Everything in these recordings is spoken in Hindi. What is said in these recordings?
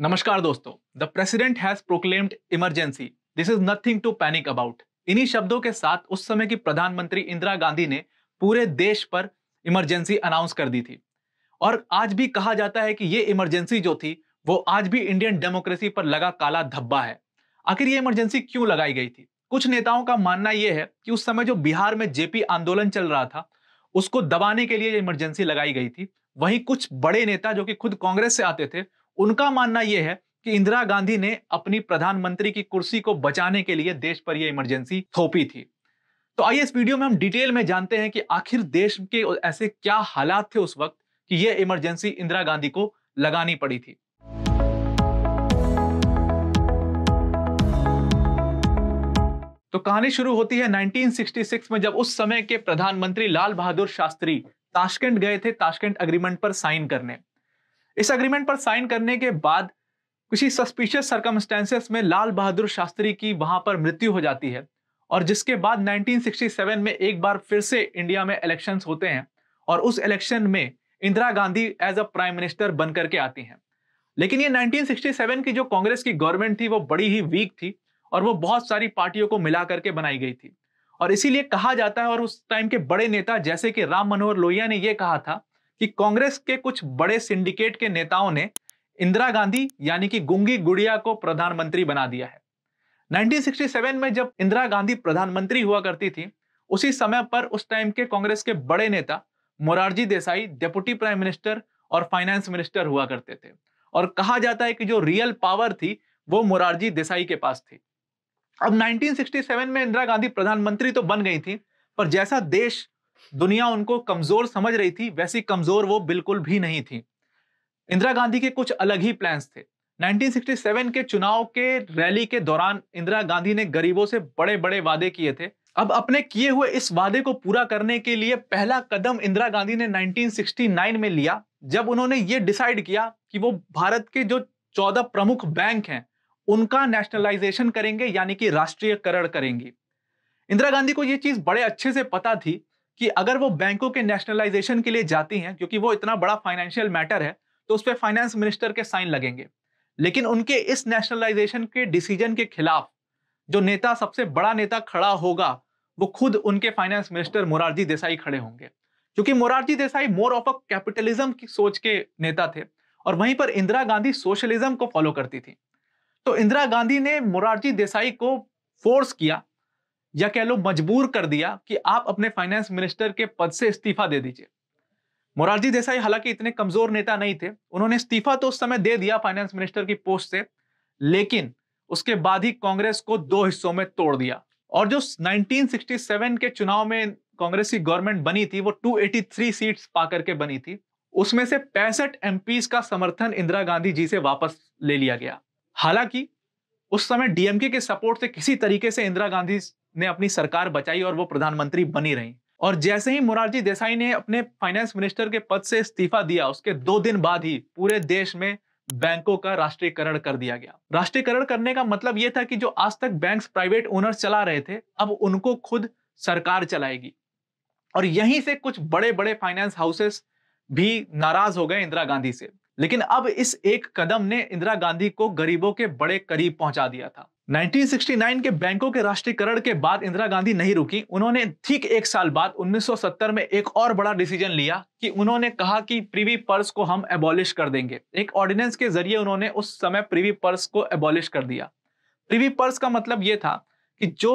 नमस्कार दोस्तों the president has proclaimed emergency this is nothing to panic about इन्हीं शब्दों के साथ उस समय की प्रधानमंत्री इंदिरा गांधी ने पूरे देश पर इमरजेंसी अनाउंस कर दी थी और आज भी कहा जाता है कि ये इमरजेंसी जो थी वो आज भी इंडियन डेमोक्रेसी पर लगा काला धब्बा है आखिर ये इमरजेंसी क्यों लगाई गई थी कुछ नेताओं का मानना यह है कि उस समय जो बिहार में जेपी आंदोलन चल रहा था उसको दबाने के लिए इमरजेंसी लगाई गई थी वहीं कुछ बड़े नेता जो कि खुद कांग्रेस से आते थे उनका मानना यह है कि इंदिरा गांधी ने अपनी प्रधानमंत्री की कुर्सी को बचाने के लिए देश पर यह इमरजेंसी थोपी थी तो आइए इस वीडियो में हम डिटेल में जानते हैं कि आखिर देश के ऐसे क्या हालात थे उस वक्त कि यह इमरजेंसी इंदिरा गांधी को लगानी पड़ी थी तो कहानी शुरू होती है 1966 में जब उस समय के प्रधानमंत्री लाल बहादुर शास्त्री ताशकंद गए थे ताशकंद अग्रीमेंट पर साइन करने इस अग्रीमेंट पर साइन करने के बाद किसी सस्पिशियस सर्कमस्टेंसेस में लाल बहादुर शास्त्री की वहां पर मृत्यु हो जाती है और जिसके बाद 1967 में एक बार फिर से इंडिया में इलेक्शंस होते हैं और उस इलेक्शन में Indira Gandhi as a prime minister बन करके आती हैं लेकिन ये 1967 की जो कांग्रेस की गवर्नमेंट थी वो बड़ी ही वीक थी और वो बहुत सारी पार्टियों को मिला करके बनाई गई थी और इसीलिए कहा जाता है और उस टाइम के बड़े नेता जैसे कि राम मनोहर लोहिया ने यह कहा था कि कांग्रेस के कुछ बड़े सिंडिकेट के नेताओं ने इंदिरा गांधी यानी कि गुंगी गुड़िया को प्रधानमंत्री बना दिया है 1967 में जब इंदिरा गांधी प्रधानमंत्री हुआ करती थी उसी समय पर उस टाइम के कांग्रेस के बड़े नेता Morarji Desai deputy prime minister और फाइनेंस मिनिस्टर हुआ करते थे और कहा जाता है कि जो रियल पावर थी वो मोरारजी देसाई के पास थी अब 1967 में इंदिरा गांधी प्रधानमंत्री तो बन गई थी पर जैसा देश दुनिया उनको कमजोर समझ रही थी वैसी कमजोर वो बिल्कुल भी नहीं थी इंदिरा गांधी के कुछ अलग ही प्लान्स थे 1967 के चुनाव के रैली के दौरान इंदिरा गांधी ने गरीबों से बड़े बड़े वादे किए थे अब अपने किए हुए इस वादे को पूरा करने के लिए पहला कदम इंदिरा गांधी ने 1969 में लिया जब उन्होंने ये डिसाइड किया कि वो भारत के जो चौदह प्रमुख बैंक हैं उनका नेशनलाइजेशन करेंगे यानी कि राष्ट्रीयकरण करेंगी इंदिरा गांधी को ये चीज बड़े अच्छे से पता थी कि अगर वो बैंकों के नेशनलाइजेशन के लिए जाती हैं क्योंकि वो इतना बड़ा फाइनेंशियल मैटर है तो उस पर फाइनेंस मिनिस्टर के साइन लगेंगे लेकिन उनके इस नेशनलाइजेशन के डिसीजन के खिलाफ जो नेता सबसे बड़ा नेता खड़ा होगा वो खुद उनके फाइनेंस मिनिस्टर मोरारजी देसाई खड़े होंगे क्योंकि Morarji Desai more of a capitalism की सोच के नेता थे और वहीं पर इंदिरा गांधी सोशलिज्म को फॉलो करती थी तो इंदिरा गांधी ने मोरारजी देसाई को फोर्स किया या कह लो मजबूर कर दिया कि आप अपने फाइनेंस मिनिस्टर के पद से इस्तीफा दे दीजिए मोरारजी देसाई हालांकि इतने कमजोर नेता नहीं थे उन्होंने इस्तीफा तो उस समय दे दिया फाइनेंस मिनिस्टर की पोस्ट से लेकिन उसके बाद ही कांग्रेस को दो हिस्सों में तोड़ दिया और जो 1967 के चुनाव में कांग्रेस की गवर्नमेंट बनी थी वो 283 सीट्स पा करके बनी थी उसमें से पैंसठ एम का समर्थन इंदिरा गांधी जी से वापस ले लिया गया हालांकि उस समय डीएमके के सपोर्ट से किसी तरीके से इंदिरा गांधी ने अपनी सरकार बचाई और वो प्रधानमंत्री बनी रही और जैसे ही मुरारजी देसाई ने अपने फाइनेंस मिनिस्टर के पद से इस्तीफा दिया उसके दो दिन बाद ही पूरे देश में बैंकों का राष्ट्रीयकरण कर दिया गया राष्ट्रीयकरण करने का मतलब यह था कि जो आज तक बैंक्स प्राइवेट ओनर्स चला रहे थे अब उनको खुद सरकार चलाएगी और यहीं से कुछ बड़े बड़े फाइनेंस हाउसेस भी नाराज हो गए इंदिरा गांधी से लेकिन अब इस एक कदम ने इंदिरा गांधी को गरीबों के बड़े करीब पहुंचा दिया था 1969 के बैंकों के राष्ट्रीयकरण के बाद इंदिरा गांधी नहीं रुकी उन्होंने ठीक एक साल बाद 1970 में एक और बड़ा डिसीजन लिया कि उन्होंने कहा कि प्रीवी पर्स को हम एबॉलिश कर देंगे एक ऑर्डिनेंस के जरिए उन्होंने उस समय प्रीवी पर्स को एबॉलिश कर दिया प्रीवी पर्स का मतलब ये था कि जो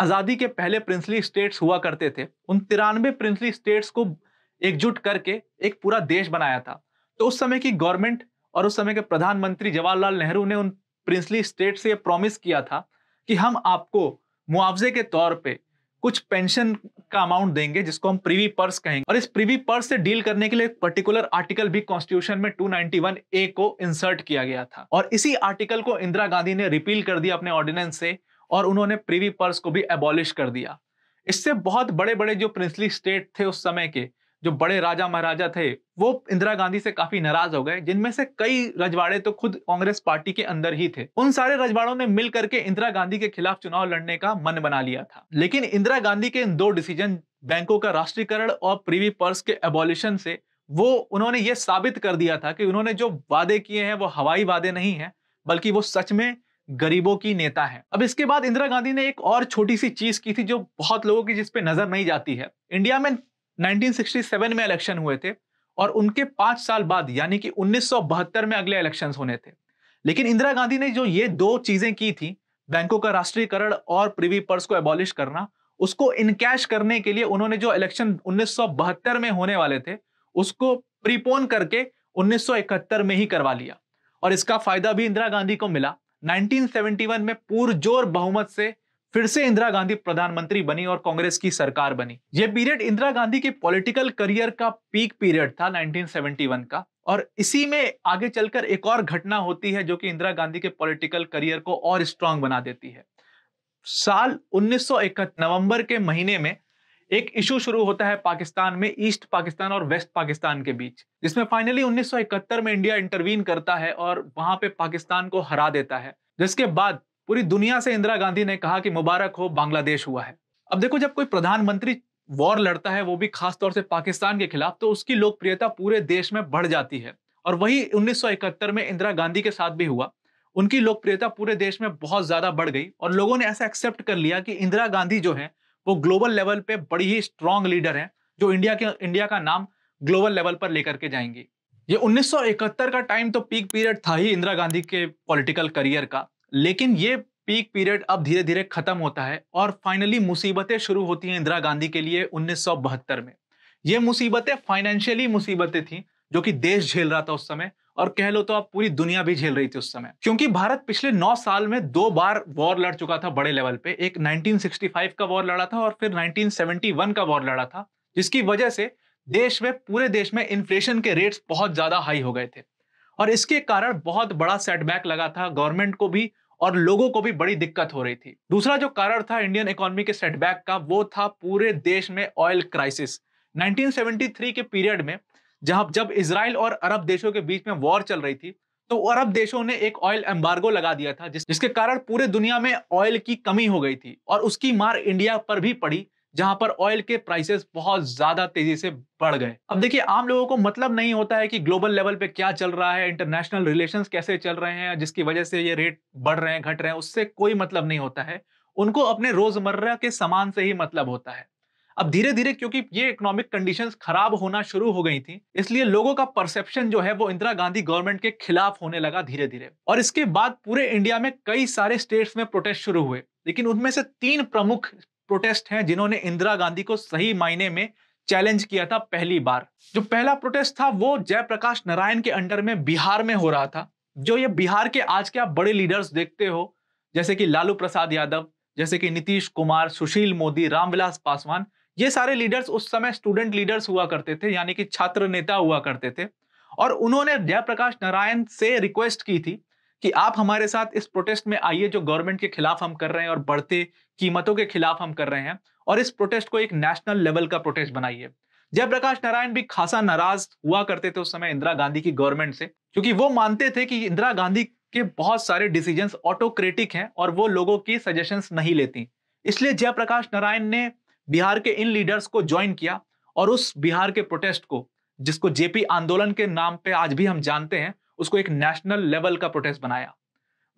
आज़ादी के पहले प्रिंसली स्टेट्स हुआ करते थे उन तिरानवे प्रिंसली स्टेट्स को एकजुट करके एक पूरा देश बनाया था तो उस समय की गवर्नमेंट और उस समय के प्रधानमंत्री जवाहरलाल नेहरू ने उन प्रिंसली स्टेट से ये प्रॉमिस किया था कि हम आपको मुआवजे के तौर पे कुछ पेंशन का अमाउंट देंगे जिसको हम प्रीवी पर्स कहेंगे और इस प्रीवी पर्स से डील करने के लिए एक पर्टिकुलर आर्टिकल भी कॉन्स्टिट्यूशन में 291 ए को इंसर्ट किया गया था और इसी आर्टिकल को इंदिरा गांधी ने रिपील कर दिया अपने ऑर्डिनेंस से और उन्होंने प्रीवी पर्स को भी एबॉलिश कर दिया इससे बहुत बड़े बड़े जो प्रिंसली स्टेट थे उस समय के जो बड़े राजा महाराजा थे वो इंदिरा गांधी से काफी नाराज हो गए जिनमें से कई रजवाड़े तो खुद कांग्रेस पार्टी के अंदर ही थे उन सारे रजवाड़ों ने मिल करके इंदिरा गांधी के खिलाफ चुनाव लड़ने का मन बना लिया था लेकिन इंदिरा गांधी के इन दो डिसीजन बैंकों का राष्ट्रीयकरण और प्रीवी पर्स के एबोलिशन से वो उन्होंने ये साबित कर दिया था कि उन्होंने जो वादे किए हैं वो हवाई वादे नहीं है बल्कि वो सच में गरीबों की नेता है अब इसके बाद इंदिरा गांधी ने एक और छोटी सी चीज की थी जो बहुत लोगों की जिसपे नजर नहीं जाती है इंडिया में 1967 में इलेक्शन हुए थे और उनके पांच साल बाद यानी कि 1972 में अगले इलेक्शन होने थे लेकिन इंदिरा गांधी ने जो ये दो चीजें की थी बैंकों का राष्ट्रीयकरण और प्रीवी पर्स को एबॉलिश करना उसको इनकैश करने के लिए उन्होंने जो इलेक्शन उन्नीस में होने वाले थे उसको प्रीपोन करके 1971 में ही करवा लिया और इसका फायदा भी इंदिरा गांधी को मिला 1971 में पुरजोर बहुमत से फिर से इंदिरा गांधी प्रधानमंत्री बनी और कांग्रेस की सरकार बनी यह पीरियड इंदिरा गांधी के पॉलिटिकल करियर का पीक पीरियड था 1971 का और इसी में आगे चलकर एक और घटना होती है जो कि इंदिरा गांधी के पॉलिटिकल करियर को और स्ट्रांग बना देती है साल 1971 नवंबर के महीने में एक इशू शुरू होता है पाकिस्तान में ईस्ट पाकिस्तान और वेस्ट पाकिस्तान के बीच जिसमें फाइनली 1971 में इंडिया इंटरवीन करता है और वहां पे पाकिस्तान को हरा देता है जिसके बाद पूरी दुनिया से इंदिरा गांधी ने कहा कि मुबारक हो बांग्लादेश हुआ है अब देखो जब कोई प्रधानमंत्री वॉर लड़ता है वो भी खासतौर से पाकिस्तान के खिलाफ तो उसकी लोकप्रियता पूरे देश में बढ़ जाती है और वही 1971 में इंदिरा गांधी के साथ भी हुआ उनकी लोकप्रियता पूरे देश में बहुत ज्यादा बढ़ गई और लोगों ने ऐसा एक्सेप्ट कर लिया कि इंदिरा गांधी जो है वो ग्लोबल लेवल पे बड़ी ही स्ट्रांग लीडर है जो इंडिया के इंडिया का नाम ग्लोबल लेवल पर लेकर के जाएंगी ये 1971 का टाइम तो पीक पीरियड था ही इंदिरा गांधी के पॉलिटिकल करियर का लेकिन ये पीक पीरियड अब धीरे धीरे खत्म होता है और फाइनली मुसीबतें शुरू होती हैं इंदिरा गांधी के लिए उन्नीस में ये मुसीबतें फाइनेंशियली मुसीबतें थी जो कि देश झेल रहा था उस समय और कह लो तो आप पूरी दुनिया भी झेल रही थी उस समय क्योंकि भारत पिछले नौ साल में दो बार वॉर लड़ चुका था बड़े लेवल पे एक 1965 का वॉर लड़ा था और फिर 1971 का वॉर लड़ा था जिसकी वजह से देश में पूरे देश में इन्फ्लेशन के रेट्स बहुत ज्यादा हाई हो गए थे और इसके कारण बहुत बड़ा सेटबैक लगा था गवर्नमेंट को भी और लोगों को भी बड़ी दिक्कत हो रही थी दूसरा जो कारण था इंडियन इकोनॉमी के सेटबैक का वो था पूरे देश में ऑयल क्राइसिस 1973 के पीरियड में जहां जब इसराइल और अरब देशों के बीच में वॉर चल रही थी तो अरब देशों ने एक ऑयल एम्बार्गो लगा दिया था जिस, जिसके कारण पूरे दुनिया में ऑयल की कमी हो गई थी और उसकी मार इंडिया पर भी पड़ी जहां पर ऑयल के प्राइसेस बहुत ज्यादा तेजी से बढ़ गए अब देखिए आम लोगों को मतलब नहीं होता है कि ग्लोबल लेवल पे क्या चल रहा है इंटरनेशनल रिलेशंस कैसे चल रहे हैं जिसकी वजह से ये रेट बढ़ रहे हैं घट रहे हैं उससे कोई मतलब नहीं होता है उनको अपने रोजमर्रा के सामान से ही मतलब होता है अब धीरे धीरे क्योंकि ये इकोनॉमिक कंडीशन खराब होना शुरू हो गई थी इसलिए लोगों का परसेप्शन जो है वो इंदिरा गांधी गवर्नमेंट के खिलाफ होने लगा धीरे धीरे और इसके बाद पूरे इंडिया में कई सारे स्टेट्स में प्रोटेस्ट शुरू हुए लेकिन उनमें से तीन प्रमुख प्रोटेस्ट हैं जिन्होंने इंदिरा गांधी को सही मायने में चैलेंज किया था पहली बार जो पहला प्रोटेस्ट था वो जयप्रकाश नारायण के अंडर में बिहार में हो रहा था जो ये बिहार के आज के आप बड़े लीडर्स देखते हो जैसे कि लालू प्रसाद यादव जैसे कि नीतीश कुमार सुशील मोदी रामविलास पासवान ये सारे लीडर्स उस समय स्टूडेंट लीडर्स हुआ करते थे यानी कि छात्र नेता हुआ करते थे और उन्होंने जयप्रकाश नारायण से रिक्वेस्ट की थी कि आप हमारे साथ इस प्रोटेस्ट में आइए जो गवर्नमेंट के खिलाफ हम कर रहे हैं और बढ़ते कीमतों के खिलाफ हम कर रहे हैं और इस प्रोटेस्ट को एक नेशनल लेवल का प्रोटेस्ट बनाइए जयप्रकाश नारायण भी खासा नाराज हुआ करते थे उस समय इंदिरा गांधी की गवर्नमेंट से क्योंकि वो मानते थे कि इंदिरा गांधी के बहुत सारे डिसीजन ऑटोक्रेटिक हैं और वो लोगों की सजेशन नहीं लेती इसलिए जयप्रकाश नारायण ने बिहार के इन लीडर्स को ज्वाइन किया और उस बिहार के प्रोटेस्ट को जिसको जेपी आंदोलन के नाम पे आज भी हम जानते हैं उसको एक नेशनल लेवल का प्रोटेस्ट बनाया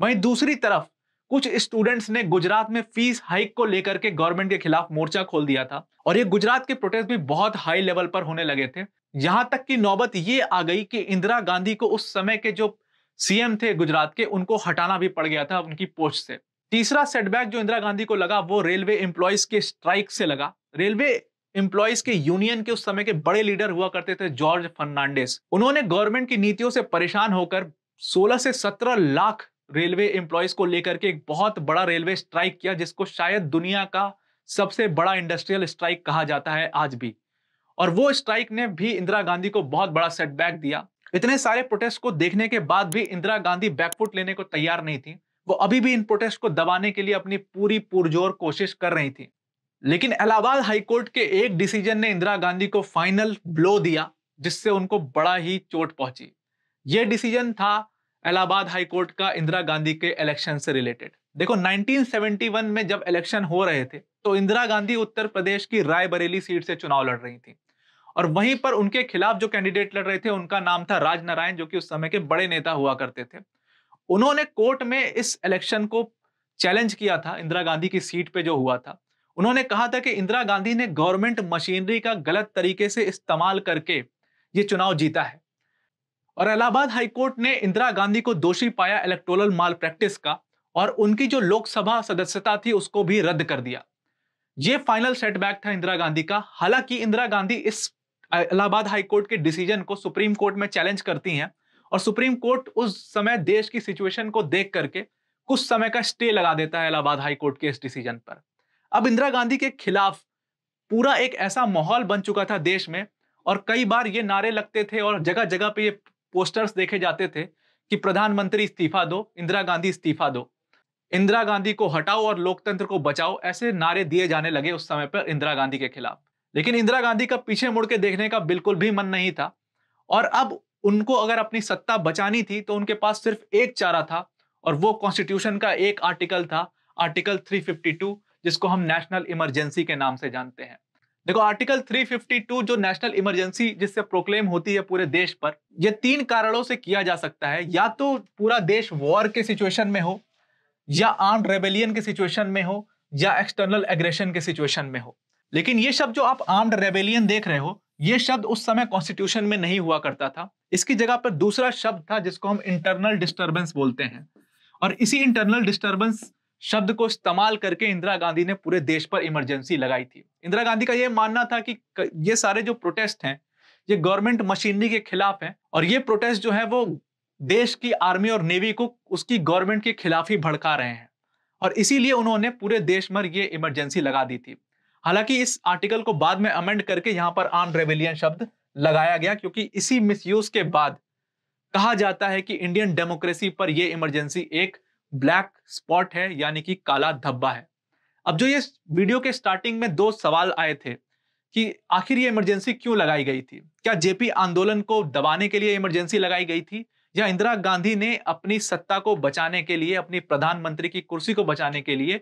वहीं दूसरी तरफ कुछ स्टूडेंट्स ने गुजरात में फीस हाइक को लेकर के गवर्नमेंट के खिलाफ मोर्चा खोल दिया था और ये गुजरात के प्रोटेस्ट भी बहुत हाई लेवल पर होने लगे थे यहां तक कि नौबत ये आ गई कि इंदिरा गांधी को उस समय के जो सीएम थे गुजरात के उनको हटाना भी पड़ गया था उनकी पोस्ट से तीसरा सेटबैक जो इंदिरा गांधी को लगा वो रेलवे एम्प्लॉयज के स्ट्राइक से लगा रेलवे एम्प्लॉयज के यूनियन के उस समय के बड़े लीडर हुआ करते थे जॉर्ज फर्नांडिस उन्होंने गवर्नमेंट की नीतियों से परेशान होकर 16 से 17 लाख रेलवे एम्प्लॉयज को लेकर के एक बहुत बड़ा रेलवे स्ट्राइक किया जिसको शायद दुनिया का सबसे बड़ा इंडस्ट्रियल स्ट्राइक कहा जाता है आज भी और वो स्ट्राइक ने भी इंदिरा गांधी को बहुत बड़ा सेटबैक दिया इतने सारे प्रोटेस्ट को देखने के बाद भी इंदिरा गांधी बैकफुट लेने को तैयार नहीं थी वो अभी भी इन प्रोटेस्ट को दबाने के लिए अपनी पूरी पुरजोर कोशिश कर रही थी लेकिन इलाहाबाद हाईकोर्ट के एक डिसीजन ने इंदिरा गांधी को फाइनल ब्लो दिया जिससे उनको बड़ा ही चोट पहुंची यह डिसीजन था इलाहाबाद हाईकोर्ट का इंदिरा गांधी के इलेक्शन से रिलेटेड देखो 1971 में जब इलेक्शन हो रहे थे तो इंदिरा गांधी उत्तर प्रदेश की रायबरेली सीट से चुनाव लड़ रही थी और वहीं पर उनके खिलाफ जो कैंडिडेट लड़ रहे थे उनका नाम था राजनारायण जो कि उस समय के बड़े नेता हुआ करते थे उन्होंने कोर्ट में इस इलेक्शन को चैलेंज किया था इंदिरा गांधी की सीट पे जो हुआ था उन्होंने कहा था कि इंदिरा गांधी ने गवर्नमेंट मशीनरी का गलत तरीके से इस्तेमाल करके ये चुनाव जीता है और इलाहाबाद हाईकोर्ट ने इंदिरा गांधी को दोषी पाया इलेक्ट्रोल माल प्रैक्टिस का और उनकी जो लोकसभा सदस्यता थी उसको भी रद्द कर दिया ये फाइनल सेटबैक था इंदिरा गांधी का हालांकि इंदिरा गांधी इस इलाहाबाद हाईकोर्ट के डिसीजन को सुप्रीम कोर्ट में चैलेंज करती हैं और सुप्रीम कोर्ट उस समय देश की सिचुएशन को देख करके कुछ समय का स्टे लगा देता है इलाहाबाद हाईकोर्ट के इस डिसीजन पर अब इंदिरा गांधी के खिलाफ पूरा एक ऐसा माहौल बन चुका था देश में और कई बार ये नारे लगते थे और जगह जगह पे ये पोस्टर्स देखे जाते थे कि प्रधानमंत्री इस्तीफा दो इंदिरा गांधी इस्तीफा दो इंदिरा गांधी को हटाओ और लोकतंत्र को बचाओ ऐसे नारे दिए जाने लगे उस समय पर इंदिरा गांधी के खिलाफ लेकिन इंदिरा गांधी का पीछे मुड़ के देखने का बिल्कुल भी मन नहीं था और अब उनको अगर अपनी सत्ता बचानी थी तो उनके पास सिर्फ एक चारा था और वो कॉन्स्टिट्यूशन का एक आर्टिकल था आर्टिकल 352 जिसको हम नेशनल इमरजेंसी के नाम से जानते हैं देखो आर्टिकल 352 जो नेशनल इमरजेंसी जिससे प्रोक्लेम होती है पूरे देश पर ये तीन कारणों से किया जा सकता है या तो पूरा देश वॉर के सिचुएशन में हो या आर्म रेबेलियन के सिचुएशन में हो या एक्सटर्नल एग्रेशन के सिचुएशन में हो लेकिन ये शब्द जो आप आर्म्ड रेबेलियन देख रहे हो ये शब्द उस समय कॉन्स्टिट्यूशन में नहीं हुआ करता था इसकी जगह पर दूसरा शब्द था जिसको हम इंटरनल डिस्टर्बेंस बोलते हैं और इसी इंटरनल डिस्टर्बेंस शब्द को इस्तेमाल करके इंदिरा गांधी ने पूरे देश पर इमरजेंसी लगाई थी इंदिरा गांधी का यह मानना था कि ये सारे जो प्रोटेस्ट हैं ये गवर्नमेंट मशीनरी के खिलाफ हैं और ये प्रोटेस्ट जो है वो देश की आर्मी और नेवी को उसकी गवर्नमेंट के खिलाफ ही भड़का रहे हैं और इसीलिए उन्होंने पूरे देश भर ये इमरजेंसी लगा दी थी हालांकि इस आर्टिकल को बाद में अमेंड करके यहाँ पर आर्म रेवेलियन शब्द लगाया गया क्योंकि इसी मिसयूज के बाद कहा जाता है कि इंडियन डेमोक्रेसी पर यह इमरजेंसी एक ब्लैक स्पॉट है यानी कि काला धब्बा है अब जो ये वीडियो के स्टार्टिंग में दो सवाल आए थे कि आखिर ये इमरजेंसी क्यों लगाई गई थी क्या जेपी आंदोलन को दबाने के लिए इमरजेंसी लगाई गई थी या इंदिरा गांधी ने अपनी सत्ता को बचाने के लिए अपनी प्रधानमंत्री की कुर्सी को बचाने के लिए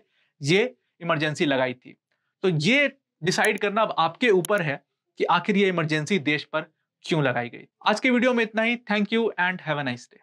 ये इमरजेंसी लगाई थी तो ये डिसाइड करना अब आपके ऊपर है कि आखिर ये इमरजेंसी देश पर क्यों लगाई गई आज के वीडियो में इतना ही thank you and have a nice day